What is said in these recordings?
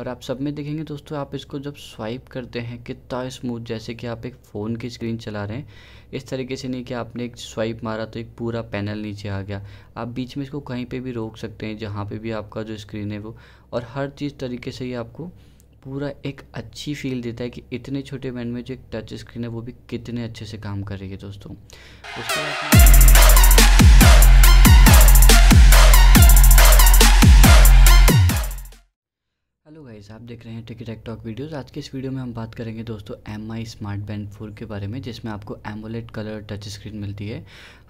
और आप सब में देखेंगे दोस्तों आप इसको जब स्वाइप करते हैं कितना स्मूथ जैसे कि आप एक फ़ोन की स्क्रीन चला रहे हैं इस तरीके से नहीं कि आपने एक स्वाइप मारा तो एक पूरा पैनल नीचे आ गया आप बीच में इसको कहीं पे भी रोक सकते हैं जहाँ पे भी आपका जो स्क्रीन है वो और हर चीज़ तरीके से ही आपको पूरा एक अच्छी फील देता है कि इतने छोटे बैंड में जो एक टच स्क्रीन है वो भी कितने अच्छे से काम कर रही है दोस्तों उसके बाद हेलो गाइस आप देख रहे हैं टिकी टेक टॉक वीडियोज़ आज के इस वीडियो में हम बात करेंगे दोस्तों M I smart band four के बारे में जिसमें आपको एमोलेट कलर टच स्क्रीन मिलती है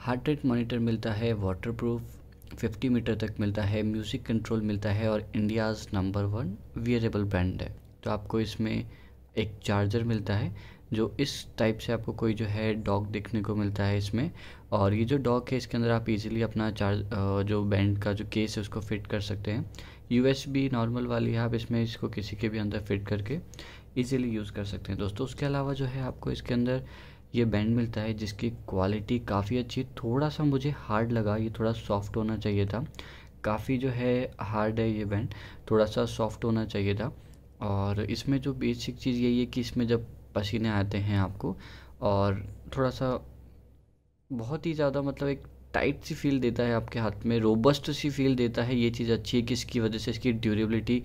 हार्ट रेट मॉनिटर मिलता है वाटरप्रूफ 50 मीटर तक मिलता है म्यूज़िक कंट्रोल मिलता है और India's number one wearable brand है तो आपको इसमें एक चार्जर मिलता है जो इस टाइप से आपको कोई जो है डॉग देखने को मिलता है इसमें और ये जो डॉक है इसके अंदर आप इजीली अपना चार्ज जो बैंड का जो केस है उसको फिट कर सकते हैं बी नॉर्मल वाली है आप इसमें इसको किसी के भी अंदर फिट करके ईज़िली यूज़ कर सकते हैं दोस्तों उसके अलावा जो है आपको इसके अंदर ये बैंड मिलता है जिसकी क्वालिटी काफ़ी अच्छी थोड़ा सा मुझे हार्ड लगा ये थोड़ा सॉफ्ट होना चाहिए था काफ़ी जो है हार्ड है ये बैंड थोड़ा सा सॉफ्ट होना चाहिए था और इसमें जो बेसिक चीज़ यही है कि इसमें जब पसीने आते हैं आपको और थोड़ा सा बहुत ही ज़्यादा मतलब एक टाइट सी फील देता है आपके हाथ में रोबस्ट सी फील देता है ये चीज़ अच्छी है कि इसकी वजह से इसकी ड्यूरेबिलिटी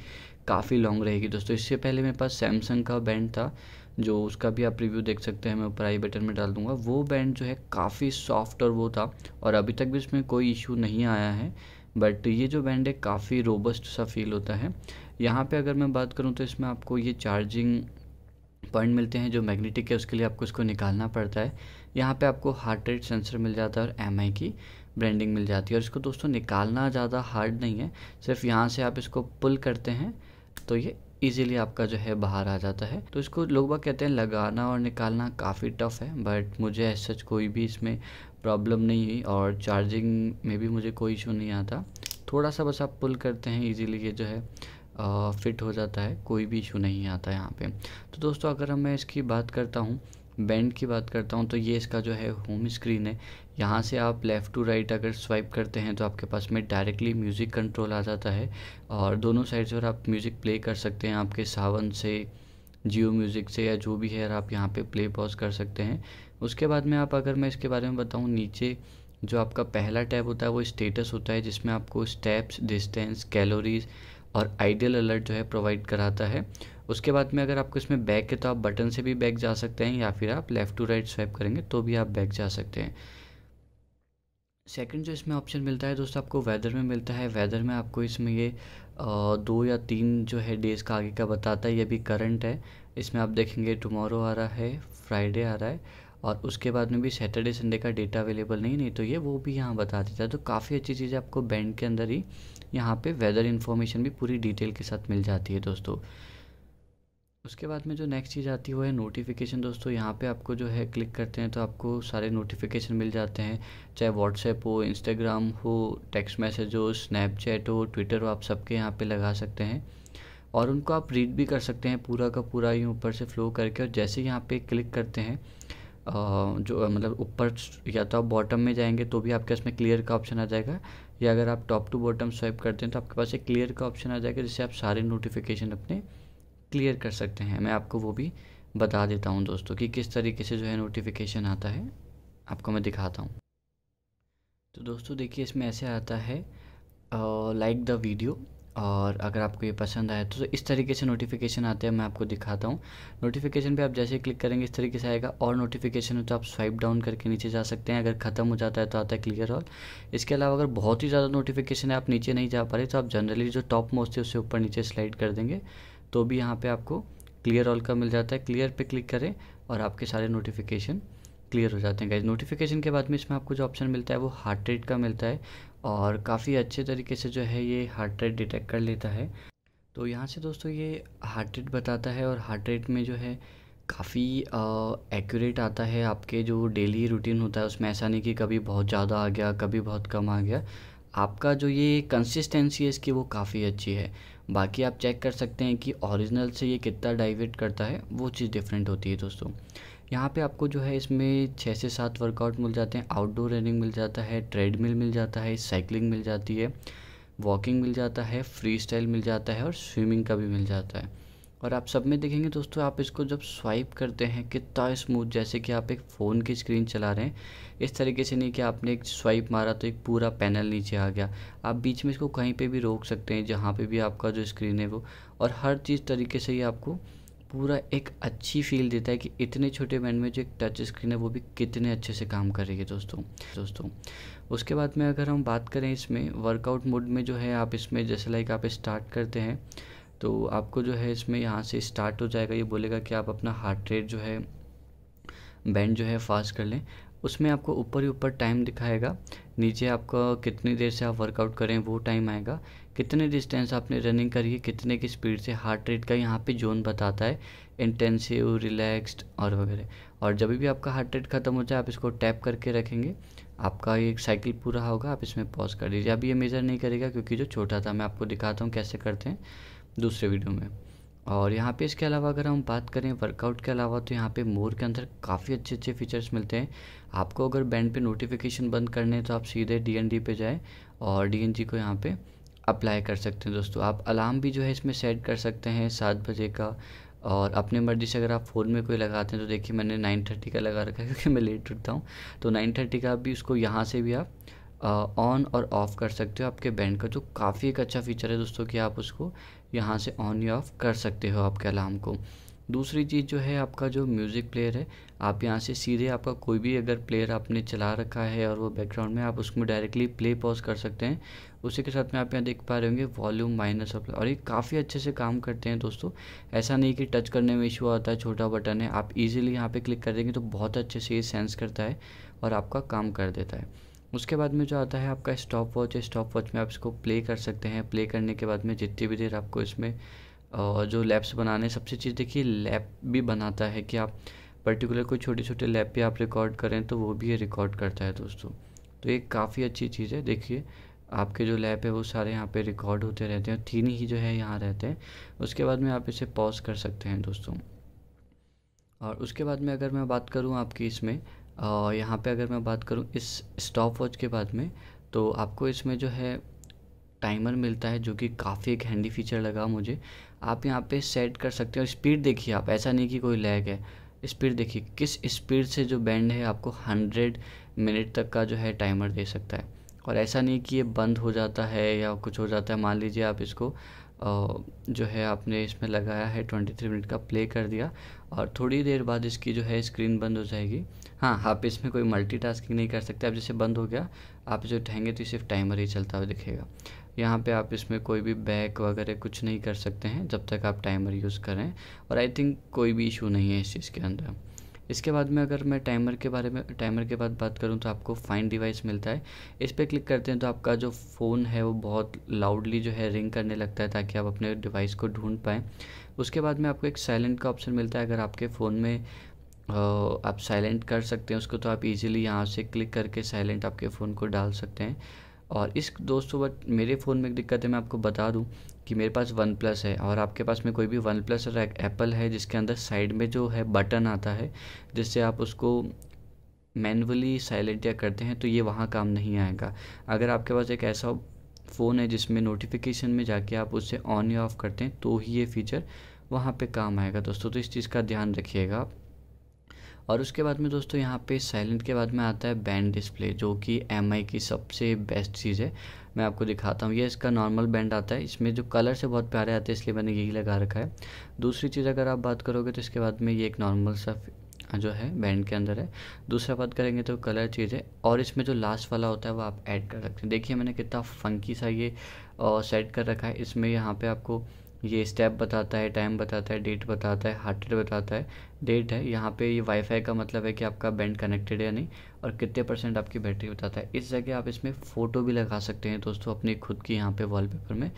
काफ़ी लॉन्ग रहेगी दोस्तों इससे पहले मेरे पास सैमसंग का बैंड था जो उसका भी आप रिव्यू देख सकते हैं मैं ऊपर आई बटन में डाल दूंगा वो बैंड जो है काफ़ी सॉफ्ट और वो था और अभी तक भी इसमें कोई इशू नहीं आया है बट ये जो बैंड है काफ़ी रोबस्ट सा फील होता है यहाँ पे अगर मैं बात करूँ तो इसमें आपको ये चार्जिंग पॉइंट मिलते हैं जो मैग्नेटिक है उसके लिए आपको उसको निकालना पड़ता है यहाँ पे आपको हार्ट रेट सेंसर मिल जाता है और एम की ब्रांडिंग मिल जाती है और इसको दोस्तों निकालना ज़्यादा हार्ड नहीं है सिर्फ यहाँ से आप इसको पुल करते हैं तो ये ईजिली आपका जो है बाहर आ जाता है तो इसको लोग बात कहते हैं लगाना और निकालना काफ़ी टफ है बट मुझे सच कोई भी इसमें प्रॉब्लम नहीं हुई और चार्जिंग में भी मुझे कोई इशू नहीं आता थोड़ा सा बस आप पुल करते हैं ईजिली ये जो है फिट हो जाता है कोई भी इशू नहीं आता यहाँ पे तो दोस्तों अगर मैं इसकी बात करता हूँ बैंड की बात करता हूँ तो ये इसका जो है होम स्क्रीन है यहाँ से आप लेफ़्ट टू राइट अगर स्वाइप करते हैं तो आपके पास में डायरेक्टली म्यूज़िक कंट्रोल आ जाता है और दोनों साइड से आप म्यूज़िक प्ले कर सकते हैं आपके सावन से जियो म्यूज़िक से या जो भी है आप यहाँ पे प्ले पॉज कर सकते हैं उसके बाद में आप अगर मैं इसके बारे में बताऊँ नीचे जो आपका पहला टैब होता है वो स्टेटस होता है जिसमें आपको स्टेप्स डिस्टेंस कैलोरीज और आइडियल अलर्ट जो है प्रोवाइड कराता है उसके बाद में अगर आपको इसमें बैक है तो आप बटन से भी बैक जा सकते हैं या फिर आप लेफ़्ट टू राइट स्वैप करेंगे तो भी आप बैक जा सकते हैं सेकंड जो इसमें ऑप्शन मिलता है दोस्तों आपको वेदर में मिलता है वेदर में आपको इसमें ये दो या तीन जो है डेज़ का आगे का बताता है ये भी करंट है इसमें आप देखेंगे टुमारो आ रहा है फ्राइडे आ रहा है और उसके बाद में भी सैटरडे संडे का डेटा अवेलेबल नहीं नहीं तो ये वो भी यहाँ बता देता है तो काफ़ी अच्छी चीज़ें आपको बैंड के अंदर ही यहाँ पे वेदर इन्फॉर्मेशन भी पूरी डिटेल के साथ मिल जाती है दोस्तों उसके बाद में जो नेक्स्ट चीज़ आती है वो है नोटिफिकेशन दोस्तों यहाँ पे आपको जो है क्लिक करते हैं तो आपको सारे नोटिफिकेशन मिल जाते हैं चाहे व्हाट्सएप हो इंस्टाग्राम हो टेक्स्ट मैसेज हो स्नैपचैट हो ट्विटर हो आप सबके यहाँ पे लगा सकते हैं और उनको आप रीड भी कर सकते हैं पूरा का पूरा ही ऊपर से फ्लो करके और जैसे यहाँ पे क्लिक करते हैं जो मतलब ऊपर या तो आप बॉटम में जाएंगे तो भी आपके इसमें क्लियर का ऑप्शन आ जाएगा या अगर आप टॉप टू बॉटम स्वाइप करते हैं तो आपके पास एक क्लियर का ऑप्शन आ जाएगा जिससे आप सारे नोटिफिकेशन अपने क्लियर कर सकते हैं मैं आपको वो भी बता देता हूँ दोस्तों कि किस तरीके से जो है नोटिफिकेशन आता है आपको मैं दिखाता हूँ तो दोस्तों देखिए इसमें ऐसे आता है लाइक द वीडियो और अगर आपको ये पसंद आए तो इस तरीके से नोटिफिकेशन आते हैं मैं आपको दिखाता हूँ नोटिफिकेशन पे आप जैसे क्लिक करेंगे इस तरीके से आएगा और नोटिफिकेशन हो तो आप स्वाइप डाउन करके नीचे जा सकते हैं अगर ख़त्म हो जाता है तो आता है क्लियर ऑल इसके अलावा अगर बहुत ही ज़्यादा नोटिफिकेशन है आप नीचे नहीं जा पा रहे तो आप जनरली जो टॉप मोस्ट है उससे ऊपर नीचे स्लाइड कर देंगे तो भी यहाँ पर आपको क्लियर ऑल का मिल जाता है क्लियर पर क्लिक करें और आपके सारे नोटिफिकेशन क्लियर हो जाते हैं गाइज नोटिफिकेशन के बाद में इसमें आपको जो ऑप्शन मिलता है वो हार्ट रेट का मिलता है और काफ़ी अच्छे तरीके से जो है ये हार्ट रेट डिटेक्ट कर लेता है तो यहाँ से दोस्तों ये हार्ट रेट बताता है और हार्ट रेट में जो है काफ़ी एक्यूरेट आता है आपके जो डेली रूटीन होता है उसमें ऐसा नहीं कि कभी बहुत ज़्यादा आ गया कभी बहुत कम आ गया आपका जो ये कंसिस्टेंसी है इसकी वो काफ़ी अच्छी है बाकी आप चेक कर सकते हैं कि ओरिजिनल से ये कितना डाइवेट करता है वो चीज़ डिफरेंट होती है दोस्तों यहाँ पे आपको जो है इसमें छः से सात वर्कआउट मिल जाते हैं आउटडोर रनिंग मिल जाता है ट्रेडमिल मिल जाता है साइकिलिंग मिल जाती है वॉकिंग मिल जाता है फ्री स्टाइल मिल जाता है और स्विमिंग का भी मिल जाता है और आप सब में देखेंगे दोस्तों आप इसको जब स्वाइप करते हैं कितना स्मूथ जैसे कि आप एक फ़ोन की स्क्रीन चला रहे हैं इस तरीके से नहीं कि आपने एक स्वाइप मारा तो एक पूरा पैनल नीचे आ गया आप बीच में इसको कहीं पे भी रोक सकते हैं जहाँ पे भी आपका जो स्क्रीन है वो और हर चीज़ तरीके से ही आपको पूरा एक अच्छी फील देता है कि इतने छोटे बैंड में जो एक टच स्क्रीन है वो भी कितने अच्छे से काम कर रही है दोस्तों दोस्तों उसके बाद में अगर हम बात करें इसमें वर्कआउट मोड में जो है आप इसमें जैसे लाइक आप स्टार्ट करते हैं तो आपको जो है इसमें यहाँ से स्टार्ट हो जाएगा ये बोलेगा कि आप अपना हार्ट रेट जो है बैंड जो है फास्ट कर लें उसमें आपको ऊपर ही ऊपर टाइम दिखाएगा नीचे आपका कितनी देर से आप वर्कआउट करें वो टाइम आएगा कितने डिस्टेंस आपने रनिंग करी है कितने की स्पीड से हार्ट रेट का यहाँ पे जोन बताता है इंटेंसिव रिलैक्स्ड और वगैरह और जब भी आपका हार्ट रेट ख़त्म हो जाए आप इसको टैप करके रखेंगे आपका ये साइकिल पूरा होगा आप इसमें पॉज कर दीजिए अभी ये मेज़र नहीं करेगा क्योंकि जो छोटा था मैं आपको दिखाता हूँ कैसे करते हैं दूसरे वीडियो में और यहाँ पे इसके अलावा अगर हम बात करें वर्कआउट के अलावा तो यहाँ पे मोर के अंदर काफ़ी अच्छे अच्छे फीचर्स मिलते हैं आपको अगर बैंड पे नोटिफिकेशन बंद करने हैं तो आप सीधे डी पे जाएँ और डी को यहाँ पर अप्लाई कर सकते हैं दोस्तों आप अलार्म भी जो है इसमें सेट कर सकते हैं सात बजे का और अपने मर्ज़ी से अगर आप फ़ोन में कोई लगाते हैं तो देखिए मैंने नाइन थर्टी का लगा रखा है क्योंकि मैं लेट उठता हूँ तो नाइन थर्टी का भी उसको यहाँ से भी आप ऑन और ऑफ़ कर सकते हो आपके बैंड का जो काफ़ी एक अच्छा फीचर है दोस्तों कि आप उसको यहाँ से ऑन या ऑफ़ कर सकते हो आपके अलार्म को दूसरी चीज़ जो है आपका जो म्यूज़िक प्लेयर है आप यहाँ से सीधे आपका कोई भी अगर प्लेयर आपने चला रखा है और वो बैकग्राउंड में आप उसमें डायरेक्टली प्ले पॉज कर सकते हैं उसी के साथ में आप यहाँ देख पा रहे होंगे वॉल्यूम माइनस और और ये काफ़ी अच्छे से काम करते हैं दोस्तों ऐसा नहीं कि टच करने में इशू आता है छोटा बटन है आप इजीली यहाँ पे क्लिक कर देंगे तो बहुत अच्छे से ये सेंस करता है और आपका काम कर देता है उसके बाद में जो आता है आपका स्टॉप वॉच है स्टॉप वॉच में आप इसको प्ले कर सकते हैं प्ले करने के बाद में जितनी भी देर आपको इसमें और जो लैब्स बनाने सबसे चीज़ देखिए लैब भी बनाता है कि आप पर्टिकुलर कोई छोटे छोटे लैब पे आप रिकॉर्ड करें तो वो भी ये रिकॉर्ड करता है दोस्तों तो ये काफ़ी अच्छी चीज़ है देखिए आपके जो लैब है वो सारे यहाँ पे रिकॉर्ड होते रहते हैं तीन ही जो है यहाँ रहते हैं उसके बाद में आप इसे पॉज कर सकते हैं दोस्तों और उसके बाद में अगर मैं बात करूँ आपकी इसमें यहाँ पर अगर मैं बात करूँ इस स्टॉप वॉच के बाद में तो आपको इसमें जो है टाइमर मिलता है जो कि काफ़ी एक हैंडी फीचर लगा मुझे आप यहाँ पे सेट कर सकते हो स्पीड देखिए आप ऐसा नहीं कि कोई लैग है स्पीड देखिए किस स्पीड से जो बैंड है आपको हंड्रेड मिनट तक का जो है टाइमर दे सकता है और ऐसा नहीं कि ये बंद हो जाता है या कुछ हो जाता है मान लीजिए आप इसको जो है आपने इसमें लगाया है ट्वेंटी थ्री मिनट का प्ले कर दिया और थोड़ी देर बाद इसकी जो है स्क्रीन बंद हो जाएगी हाँ आप इसमें कोई मल्टीटास्किंग नहीं कर सकते आप जैसे बंद हो गया आप जो उठाएंगे तो सिर्फ टाइमर ही चलता हुआ दिखेगा यहाँ पे आप इसमें कोई भी बैक वगैरह कुछ नहीं कर सकते हैं जब तक आप टाइमर यूज़ करें और आई थिंक कोई भी इशू नहीं है इस चीज़ के अंदर इसके बाद में अगर मैं टाइमर के बारे में टाइमर के बाद बात करूँ तो आपको फाइन डिवाइस मिलता है इस पर क्लिक करते हैं तो आपका जो फ़ोन है वो बहुत लाउडली जो है रिंग करने लगता है ताकि आप अपने डिवाइस को ढूंढ पाएँ उसके बाद में आपको एक साइलेंट का ऑप्शन मिलता है अगर आपके फ़ोन में आप साइलेंट कर सकते हैं उसको तो आप इजीली यहाँ से क्लिक करके साइलेंट आपके फ़ोन को डाल सकते हैं और इस दोस्तों बट मेरे फ़ोन में एक दिक्कत है मैं आपको बता दूं कि मेरे पास वन प्लस है और आपके पास में कोई भी वन प्लस एप्पल है जिसके अंदर साइड में जो है बटन आता है जिससे आप उसको मैनुअली साइलेंट या करते हैं तो ये वहाँ काम नहीं आएगा अगर आपके पास एक ऐसा फ़ोन है जिसमें नोटिफिकेशन में जाके आप उससे ऑन या ऑफ करते हैं तो ही ये फीचर वहाँ पे काम आएगा दोस्तों तो इस चीज़ का ध्यान रखिएगा आप और उसके बाद में दोस्तों यहाँ पे साइलेंट के बाद में आता है बैंड डिस्प्ले जो कि एम की सबसे बेस्ट चीज़ है मैं आपको दिखाता हूँ ये इसका नॉर्मल बैंड आता है इसमें जो कलर से बहुत प्यारे आते हैं इसलिए मैंने यही लगा रखा है दूसरी चीज़ अगर आप बात करोगे तो इसके बाद में ये एक नॉर्मल सा जो है बैंड के अंदर है दूसरा बात करेंगे तो कलर चीज़ है और इसमें जो लास्ट वाला होता है वो आप ऐड कर सकते हैं देखिए मैंने कितना फंकी सा ये सेट कर रखा है इसमें यहाँ पे आपको ये स्टेप बताता है टाइम बताता है डेट बताता है हार्ट रेट बताता है डेट है यहाँ पे ये वाईफाई का मतलब है कि आपका बैंड कनेक्टेड है या नहीं और कितने परसेंट आपकी बैटरी बताता है इस जगह आप इसमें फ़ोटो भी लगा सकते हैं दोस्तों अपनी खुद की यहाँ पे वॉलपेपर में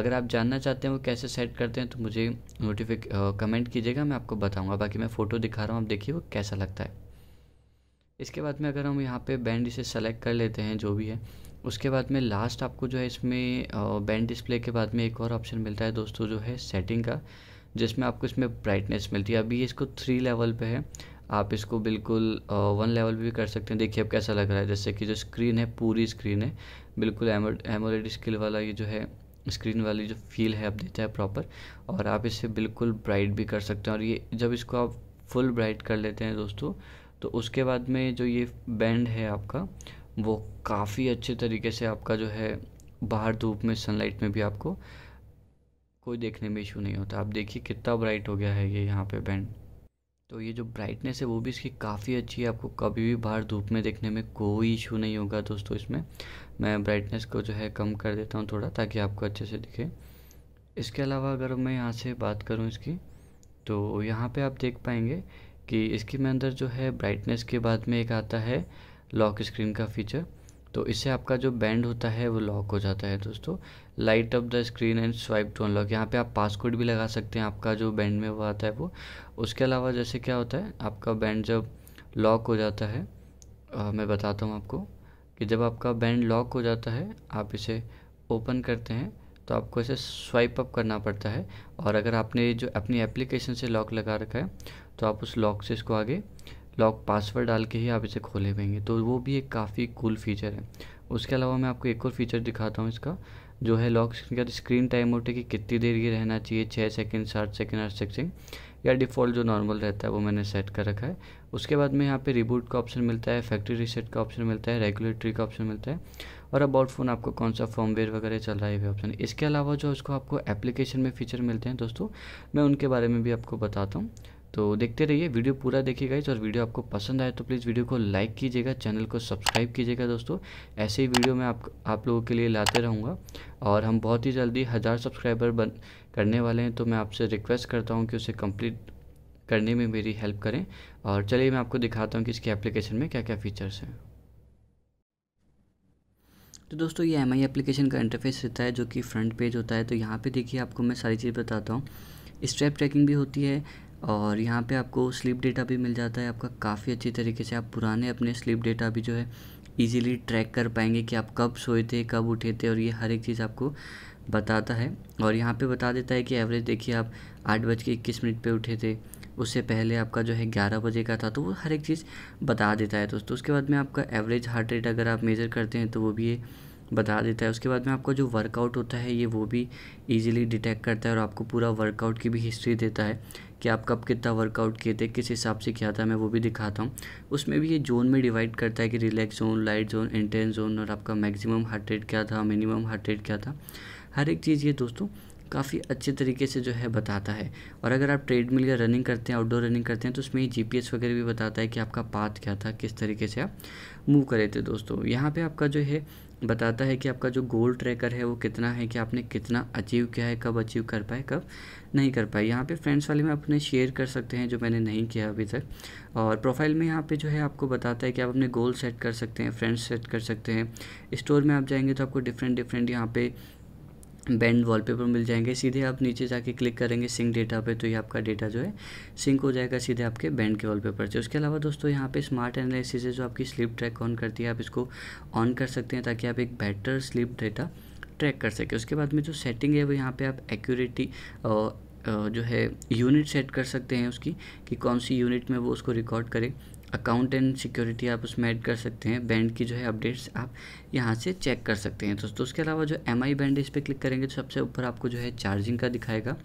अगर आप जानना चाहते हैं वो कैसे सेट करते हैं तो मुझे नोटिफिक कमेंट कीजिएगा मैं आपको बताऊँगा बाकी मैं फ़ोटो दिखा रहा हूँ आप देखिए वो कैसा लगता है इसके बाद में अगर हम यहाँ पर बैंड इसे सेलेक्ट कर लेते हैं जो भी है उसके बाद में लास्ट आपको जो है इसमें बैंड डिस्प्ले के बाद में एक और ऑप्शन मिलता है दोस्तों जो है सेटिंग का जिसमें आपको इसमें ब्राइटनेस मिलती है अभी इसको थ्री लेवल पे है आप इसको बिल्कुल वन लेवल भी कर सकते हैं देखिए अब कैसा लग रहा है जैसे कि जो स्क्रीन है पूरी स्क्रीन है बिल्कुल एमोलेड स्किल वाला ये जो है स्क्रीन वाली जो फील है आप देता है प्रॉपर और आप इसे बिल्कुल ब्राइट भी कर सकते हैं और ये जब इसको आप फुल ब्राइट कर लेते हैं दोस्तों तो उसके बाद में जो ये बैंड है आपका वो काफ़ी अच्छे तरीके से आपका जो है बाहर धूप में सनलाइट में भी आपको कोई देखने में इशू नहीं होता आप देखिए कितना ब्राइट हो गया है ये यहाँ पे बैंड तो ये जो ब्राइटनेस है वो भी इसकी काफ़ी अच्छी है आपको कभी भी बाहर धूप में देखने में कोई इशू नहीं होगा दोस्तों इसमें मैं ब्राइटनेस को जो है कम कर देता हूँ थोड़ा ताकि आपको अच्छे से दिखे इसके अलावा अगर मैं यहाँ से बात करूँ इसकी तो यहाँ पर आप देख पाएंगे कि इसकी मैं अंदर जो है ब्राइटनेस के बाद में एक आता है लॉक स्क्रीन का फीचर तो इससे आपका जो बैंड होता है वो लॉक हो जाता है दोस्तों light up the screen and swipe to unlock यहाँ पे आप पासकोड भी लगा सकते हैं आपका जो बैंड में वो आता है वो उसके अलावा जैसे क्या होता है आपका बैंड जब लॉक हो जाता है आ, मैं बताता हूँ आपको कि जब आपका बैंड लॉक हो जाता है आप इसे ओपन करते हैं तो आपको इसे स्वाइप अप करना पड़ता है और अगर आपने जो अपनी एप्लीकेशन से लॉक लगा रखा है तो आप उस लॉक से इसको आगे लॉक पासवर्ड डाल के ही आप इसे खोले पाएंगे तो वो भी एक काफ़ी कूल फीचर है उसके अलावा मैं आपको एक और फीचर दिखाता हूँ इसका जो है लॉक स्क्रीन का स्क्रीन टाइम होता है कि कितनी देर ये रहना चाहिए छः सेकेंड सात सेकंड आठ सेकेंड या डिफ़ॉल्ट जो नॉर्मल रहता है वो मैंने सेट कर रखा है उसके बाद में यहाँ पे रिबूट का ऑप्शन मिलता है फैक्ट्री रीसेट का ऑप्शन मिलता है रेगुलेटरी का ऑप्शन मिलता है और अबाउट फ़ोन आपको कौन सा फॉर्मवेयर वगैरह चल रहा है ये ऑप्शन इसके अलावा जो उसको आपको एप्लीकेशन में फ़ीचर मिलते हैं दोस्तों मैं उनके बारे में भी आपको बताता हूँ तो देखते रहिए वीडियो पूरा देखिएगा इस और वीडियो आपको पसंद आए तो प्लीज़ वीडियो को लाइक कीजिएगा चैनल को सब्सक्राइब कीजिएगा दोस्तों ऐसे ही वीडियो मैं आप आप लोगों के लिए लाते रहूँगा और हम बहुत ही जल्दी हज़ार सब्सक्राइबर बन करने वाले हैं तो मैं आपसे रिक्वेस्ट करता हूँ कि उसे कम्प्लीट करने में मेरी हेल्प करें और चलिए मैं आपको दिखाता हूँ कि इसके एप्लीकेशन में क्या क्या फ़ीचर्स हैं तो दोस्तों ये एम आई एप्लीकेशन का इंटरफेस रहता है जो कि फ्रंट पेज होता है तो यहाँ पे देखिए आपको मैं सारी चीज़ बताता हूँ स्टेप ट्रैकिंग भी होती है और यहाँ पे आपको स्लीप डेटा भी मिल जाता है आपका काफ़ी अच्छी तरीके से आप पुराने अपने स्लीप डेटा भी जो है इजीली ट्रैक कर पाएंगे कि आप कब सोए थे कब उठे थे और ये हर एक चीज़ आपको बताता है और यहाँ पे बता देता है कि एवरेज देखिए आप आठ बज के इक्कीस मिनट पर उठे थे उससे पहले आपका जो है ग्यारह बजे का था तो वो हर एक चीज़ बता देता है दोस्तों उसके बाद में आपका एवरेज हार्ट रेट अगर आप मेज़र करते हैं तो वो भी ये बता देता है उसके बाद में आपका जो वर्कआउट होता है ये वो भी ईजिली डिटेक्ट करता है और आपको पूरा वर्कआउट की भी हिस्ट्री देता है कि आप कब कितना वर्कआउट किए थे किस हिसाब से किया था मैं वो भी दिखाता हूँ उसमें भी ये जोन में डिवाइड करता है कि relax zone light zone intense zone और आपका मैक्सिमम हार्ट रेट क्या था मिनिमम हार्ट रेट क्या था हर एक चीज़ ये दोस्तों काफ़ी अच्छे तरीके से जो है बताता है और अगर आप ट्रेडमिल या रनिंग करते हैं आउटडोर रनिंग करते हैं तो उसमें जीपीएस वगैरह भी बताता है कि आपका पाथ क्या था किस तरीके से आप मूव करे थे दोस्तों यहाँ पे आपका जो है बताता है कि आपका जो गोल ट्रैकर है वो कितना है कि आपने कितना अचीव किया है कब अचीव कर पाए कब नहीं कर पाए यहाँ पे फ्रेंड्स वाले में अपने शेयर कर सकते हैं जो मैंने नहीं किया अभी तक और प्रोफाइल में यहाँ पे जो है आपको बताता है कि आप अपने गोल सेट कर सकते हैं फ्रेंड्स सेट कर सकते हैं स्टोर में आप जाएंगे तो आपको डिफरेंट डिफरेंट यहाँ पे बैंड वॉलपेपर मिल जाएंगे सीधे आप नीचे जाके क्लिक करेंगे सिंक डेटा पे तो ये आपका डेटा जो है सिंक हो जाएगा सीधे आपके बैंड के वॉलपेपर से उसके अलावा दोस्तों यहाँ पे स्मार्ट एनालिसिस है जो आपकी स्लीप ट्रैक ऑन करती है आप इसको ऑन कर सकते हैं ताकि आप एक बेटर स्लीप डेटा ट्रैक कर सके उसके बाद में जो सेटिंग है वो यहाँ पर आप एक्यूरेटी जो है यूनिट सेट कर सकते हैं उसकी कि कौन सी यूनिट में वो उसको रिकॉर्ड करे अकाउंट एंड सिक्योरिटी आप उसमें ऐड कर सकते हैं बैंड की जो है अपडेट्स आप यहाँ से चेक कर सकते हैं दोस्तों उसके अलावा जो एम आई बैंड इस पर क्लिक करेंगे तो सबसे ऊपर आपको जो है चार्जिंग का दिखाएगा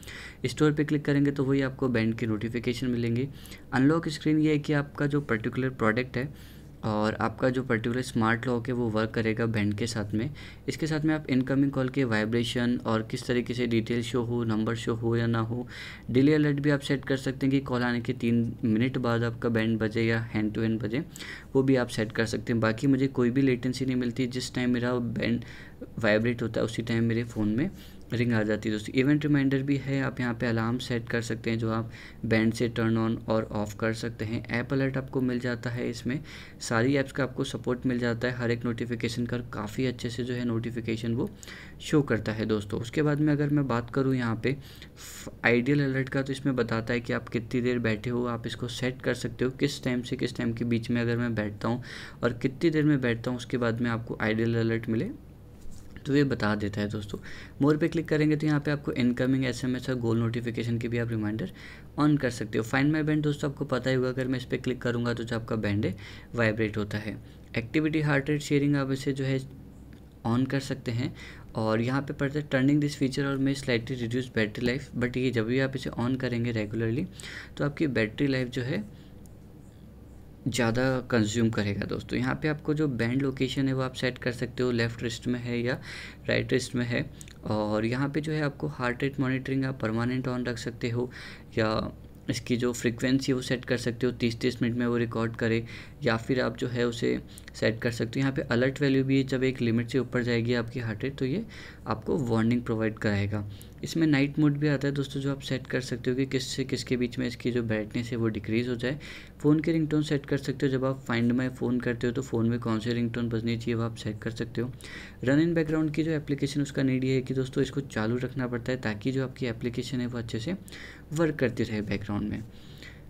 स्टोर पे क्लिक करेंगे तो वही आपको बैंड की नोटिफिकेशन मिलेंगी अनलॉक स्क्रीन ये है कि आपका जो पर्टिकुलर प्रोडक्ट है और आपका जो पर्टिकुलर स्मार्ट लॉक है वो वर्क करेगा बैंड के साथ में इसके साथ में आप इनकमिंग कॉल के वाइब्रेशन और किस तरीके से डिटेल शो हो नंबर शो हो या ना हो डिले अलर्ट भी आप सेट कर सकते हैं कि कॉल आने के तीन मिनट बाद आपका बैंड बजे या हैंड टू हैंड बजे वो भी आप सेट कर सकते हैं बाकी मुझे कोई भी लेटेंसी नहीं मिलती जिस टाइम मेरा बैंड वाइब्रेट होता है उसी टाइम मेरे फ़ोन में रिंग आ जाती है दोस्तों इवेंट रिमाइंडर भी है आप यहाँ पे अलार्म सेट कर सकते हैं जो आप बैंड से टर्न ऑन और ऑफ़ कर सकते हैं ऐप अलर्ट आपको मिल जाता है इसमें सारी ऐप्स का आपको सपोर्ट मिल जाता है हर एक नोटिफिकेशन का काफ़ी अच्छे से जो है नोटिफिकेशन वो शो करता है दोस्तों उसके बाद में अगर मैं बात करूँ यहाँ पर आइडियल अलर्ट का तो इसमें बताता है कि आप कितनी देर बैठे हो आप इसको सेट कर सकते हो किस टाइम से किस टाइम के बीच में अगर मैं बैठता हूँ और कितनी देर में बैठता हूँ उसके बाद में आपको आइडियल अलर्ट मिले तो ये बता देता है दोस्तों मोर पे क्लिक करेंगे तो यहाँ पे आपको इनकमिंग एसएमएस और गोल नोटिफिकेशन की भी आप रिमाइंडर ऑन कर सकते हो फाइंड माई बैंड दोस्तों आपको पता ही होगा अगर मैं इस पर क्लिक करूँगा तो जो आपका बैंड है वाइब्रेट होता है एक्टिविटी हार्ट रेट शेयरिंग आप इसे जो है ऑन कर सकते हैं और यहाँ पे पड़ता है turning this feature on may slightly reduce battery life but ये जब भी आप इसे ऑन करेंगे रेगुलरली तो आपकी बैटरी लाइफ जो है ज़्यादा कंज्यूम करेगा दोस्तों तो यहाँ पे आपको जो बैंड लोकेशन है वो आप सेट कर सकते हो लेफ़्ट रिस्ट में है या राइट रिस्ट में है और यहाँ पे जो है आपको हार्ट रेट मॉनिटरिंग आप परमानेंट ऑन रख सकते हो या इसकी जो फ्रिक्वेंसी वो सेट कर सकते हो तीस तीस मिनट में वो रिकॉर्ड करे या फिर आप जो है उसे सेट कर सकते हो यहाँ पे अलर्ट वैल्यू भी है जब एक लिमिट से ऊपर जाएगी आपकी हार्ट रेट तो ये आपको वार्निंग प्रोवाइड कराएगा इसमें नाइट मोड भी आता है दोस्तों जो आप सेट कर सकते हो कि किस से किसके बीच में इसकी जो ब्राइटनेस है वो डिक्रीज़ हो जाए फ़ोन के रिंगटोन सेट कर सकते हो जब आप फाइंड माई फ़ोन करते हो तो फ़ोन में कौन रिंग रिंगटोन बजनी चाहिए वो आप सेट कर सकते हो रन इन बैकग्राउंड की जो एप्लीकेशन उसका नीड ये है कि दोस्तों इसको चालू रखना पड़ता है ताकि जो आपकी एप्लीकेशन है वो अच्छे से वर्क करती रहे बैकग्राउंड में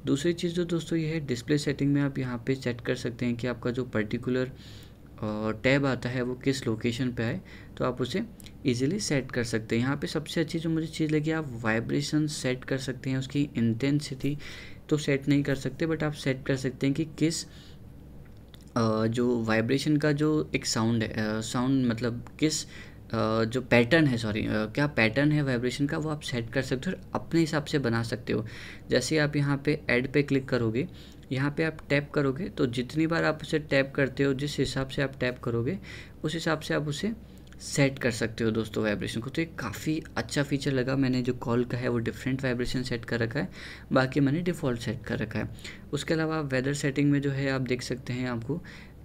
दूसरी चीज़ जो दोस्तों ये है डिस्प्ले सेटिंग में आप यहाँ पे सेट कर सकते हैं कि आपका जो पर्टिकुलर टैब आता है वो किस लोकेशन पे आए तो आप उसे इजीली सेट कर सकते हैं यहाँ पे सबसे अच्छी जो मुझे चीज़ लगी आप वाइब्रेशन सेट कर सकते हैं उसकी इंटेंसिटी तो सेट नहीं कर सकते बट आप सेट कर सकते हैं कि किस जो वाइब्रेशन का जो एक साउंड है साउंड मतलब किस जो पैटर्न है सॉरी क्या पैटर्न है वाइब्रेशन का वो आप सेट कर सकते हो और अपने हिसाब से बना सकते हो जैसे आप यहाँ पे ऐड पे क्लिक करोगे यहाँ पे आप टैप करोगे तो जितनी बार आप उसे टैप करते हो जिस हिसाब से आप टैप करोगे उस हिसाब से आप उसे सेट कर सकते हो दोस्तों वाइब्रेशन को तो ये काफ़ी अच्छा फीचर लगा मैंने जो कॉल का है वो डिफरेंट वाइब्रेशन सेट कर रखा है बाकी मैंने डिफ़ॉल्ट सेट कर रखा है उसके अलावा आप वेदर सेटिंग में जो है आप देख सकते हैं आपको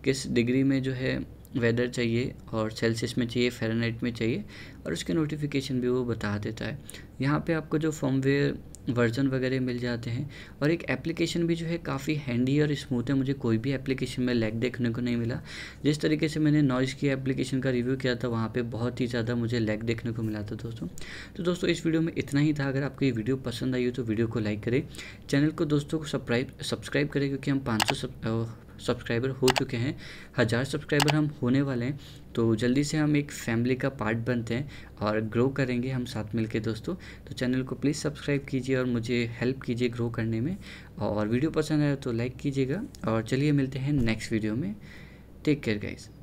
किस डिग्री में जो है वेदर चाहिए और सेल्सियस में चाहिए फेरनाइट में चाहिए और उसके नोटिफिकेशन भी वो बता देता है यहाँ पे आपको जो फॉर्मवेयर वर्जन वगैरह मिल जाते हैं और एक एप्लीकेशन भी जो है काफ़ी हैंडी और स्मूथ है मुझे कोई भी एप्लीकेशन में लैग देखने को नहीं मिला जिस तरीके से मैंने नॉइज़ की एप्लीकेशन का रिव्यू किया था वहाँ पे बहुत ही ज़्यादा मुझे लैग देखने को मिला था दोस्तों तो दोस्तों इस वीडियो में इतना ही था अगर आपको ये वीडियो पसंद आई हो तो वीडियो को लाइक करें चैनल को दोस्तों को सब्सक्राइब सब्सक्राइब करें क्योंकि हम पाँच सौ सब्सक्राइबर हो चुके हैं हज़ार सब्सक्राइबर हम होने वाले हैं तो जल्दी से हम एक फैमिली का पार्ट बनते हैं और ग्रो करेंगे हम साथ मिलके दोस्तों तो चैनल को प्लीज़ सब्सक्राइब कीजिए और मुझे हेल्प कीजिए ग्रो करने में और वीडियो पसंद आया तो लाइक कीजिएगा और चलिए मिलते हैं नेक्स्ट वीडियो में टेक केयर गाइज़